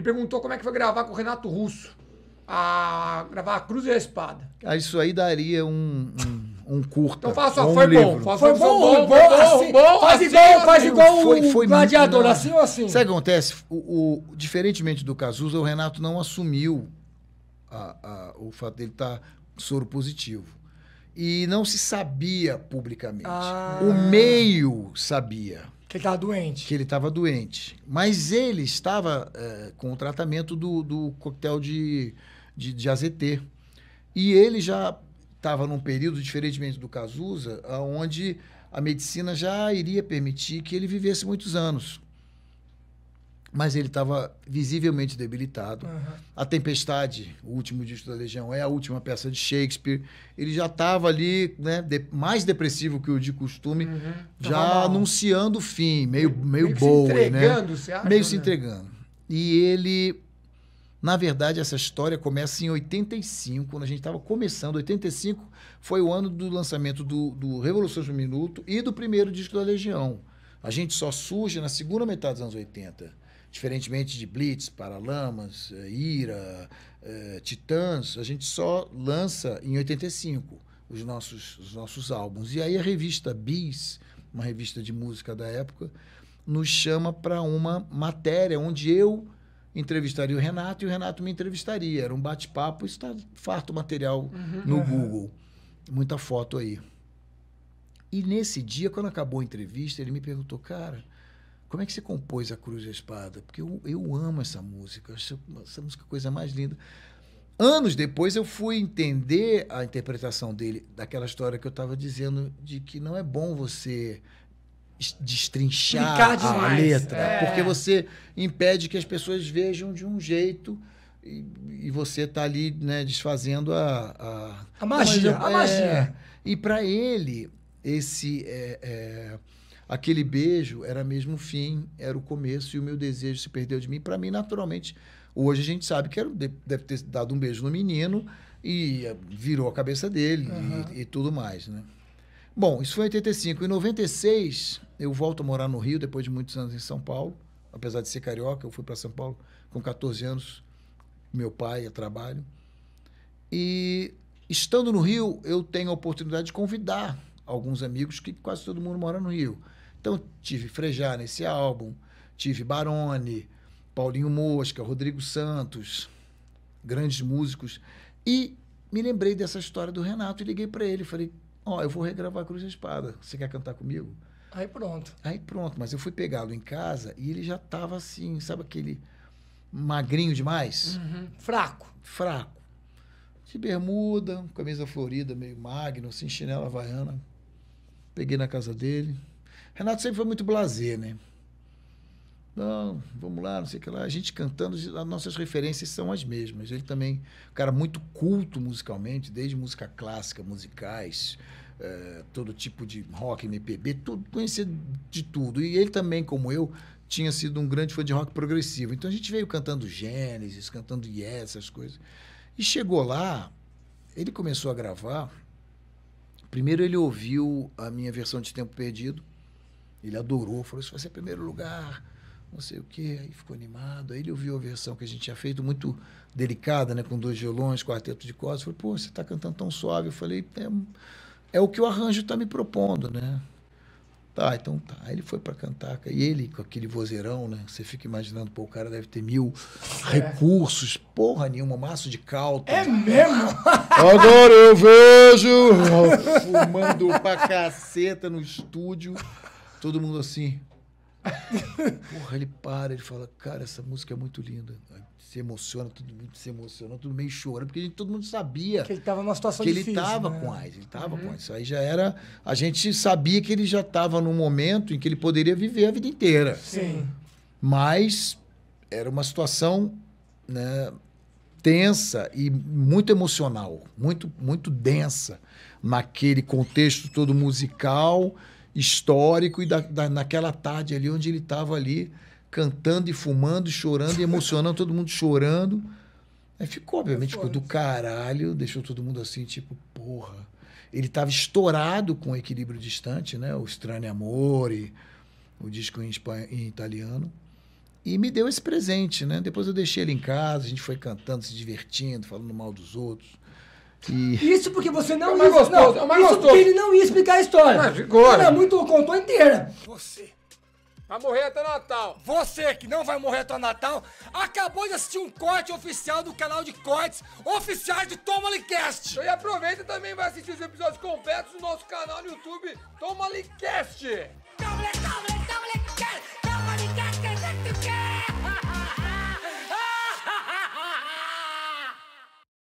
Ele perguntou como é que foi gravar com o Renato Russo. A gravar a Cruz e a Espada. Ah, isso aí daria um, um, um Então faça só, um foi, bom, foi, bom, bom, assim, bom, assim, Faz assim, igual, faz assim, igual foi, o gladiador, muito, assim ou assim? Sabe o que acontece? O, o, diferentemente do Cazuza, o Renato não assumiu a, a, o fato dele estar tá soro positivo e não se sabia publicamente. Ah. O meio sabia. Que ele estava doente. Que ele estava doente. Mas ele estava é, com o tratamento do, do coquetel de, de, de AZT. E ele já estava num período, diferentemente do Cazuza, onde a medicina já iria permitir que ele vivesse muitos anos mas ele estava visivelmente debilitado. Uhum. A Tempestade, o último disco da Legião, é a última peça de Shakespeare. Ele já estava ali, né, de, mais depressivo que o de costume, uhum. já anunciando o fim, meio, meio, meio se né? entregando, né? Você acha, meio né? se entregando. E ele, na verdade, essa história começa em 85, quando a gente estava começando. 85 foi o ano do lançamento do, do Revoluções um Minuto e do primeiro disco da Legião. A gente só surge na segunda metade dos anos 80. Diferentemente de Blitz, Paralamas, eh, Ira, eh, Titãs, a gente só lança em 85 os nossos, os nossos álbuns. E aí a revista Bis, uma revista de música da época, nos chama para uma matéria onde eu entrevistaria o Renato e o Renato me entrevistaria. Era um bate-papo, está farto material uhum. no uhum. Google. Muita foto aí. E nesse dia, quando acabou a entrevista, ele me perguntou, cara, como é que você compôs a Cruz e a Espada? Porque eu, eu amo essa música, acho essa música a coisa mais linda. Anos depois eu fui entender a interpretação dele, daquela história que eu estava dizendo, de que não é bom você destrinchar a letra, é. porque você impede que as pessoas vejam de um jeito e, e você está ali né, desfazendo a, a, a magia. a é, magia. E para ele, esse. É, é Aquele beijo era mesmo o fim, era o começo, e o meu desejo se perdeu de mim. Para mim, naturalmente, hoje a gente sabe que era, deve ter dado um beijo no menino e eh, virou a cabeça dele uhum. e, e tudo mais, né? Bom, isso foi em 85. Em 96, eu volto a morar no Rio, depois de muitos anos em São Paulo. Apesar de ser carioca, eu fui para São Paulo com 14 anos, meu pai a trabalho. E estando no Rio, eu tenho a oportunidade de convidar alguns amigos, que quase todo mundo mora no Rio. Então, tive Frejar nesse álbum, tive Barone, Paulinho Mosca, Rodrigo Santos, grandes músicos. E me lembrei dessa história do Renato e liguei para ele. Falei: Ó, oh, eu vou regravar Cruz e Espada. Você quer cantar comigo? Aí pronto. Aí pronto, mas eu fui pegá-lo em casa e ele já estava assim, sabe aquele magrinho demais? Uhum. Fraco. Fraco. De bermuda, camisa florida, meio magno, assim, chinela havaiana. Peguei na casa dele, Renato sempre foi muito blazer, né? Não, vamos lá, não sei o que lá. A gente cantando, as nossas referências são as mesmas. Ele também, cara muito culto musicalmente, desde música clássica, musicais, eh, todo tipo de rock, MPB, tudo, conhecia de tudo. E ele também, como eu, tinha sido um grande fã de rock progressivo. Então a gente veio cantando Gênesis, cantando Yes, essas coisas. E chegou lá, ele começou a gravar. Primeiro ele ouviu a minha versão de Tempo Perdido ele adorou, falou: isso vai ser primeiro lugar, não sei o quê. Aí ficou animado. Aí ele ouviu a versão que a gente tinha feito, muito delicada, né? com dois violões, quarteto de cordas. Falei: pô, você está cantando tão suave. Eu falei: é, é o que o arranjo está me propondo, né? Tá, então tá. Aí ele foi para cantar. E ele, com aquele vozeirão, né? Você fica imaginando, pô, o cara deve ter mil é. recursos, porra nenhuma, maço de caldo. É mesmo? Agora eu vejo! fumando pra caceta no estúdio. Todo mundo assim. Porra, ele para, ele fala, cara, essa música é muito linda. se emociona, tudo mundo se emociona, tudo meio chora porque gente, todo mundo sabia. Que ele estava numa situação que difícil. Que ele estava né? com AIDS, ele estava uhum. com AIDS. aí já era. A gente sabia que ele já estava num momento em que ele poderia viver a vida inteira. Sim. Mas era uma situação né, tensa e muito emocional, muito, muito densa naquele contexto todo musical histórico e da, da, naquela tarde ali onde ele estava ali cantando e fumando, e chorando e emocionando, todo mundo chorando. Aí ficou, obviamente, ficou do caralho, deixou todo mundo assim, tipo, porra. Ele estava estourado com o equilíbrio distante, né? O Estranho Amor e o disco em, espanha, em italiano. E me deu esse presente, né? Depois eu deixei ele em casa, a gente foi cantando, se divertindo, falando mal dos outros. E... Isso porque você não é ia. Gostoso, é isso gostoso. porque ele não ia explicar a história. Mas ah, agora. Ele é muito contou inteira. Você vai morrer até Natal. Você que não vai morrer até Natal acabou de assistir um corte oficial do canal de cortes oficiais de Tomalicast. E aproveita também vai assistir os episódios completos do nosso canal no YouTube Tomalicast.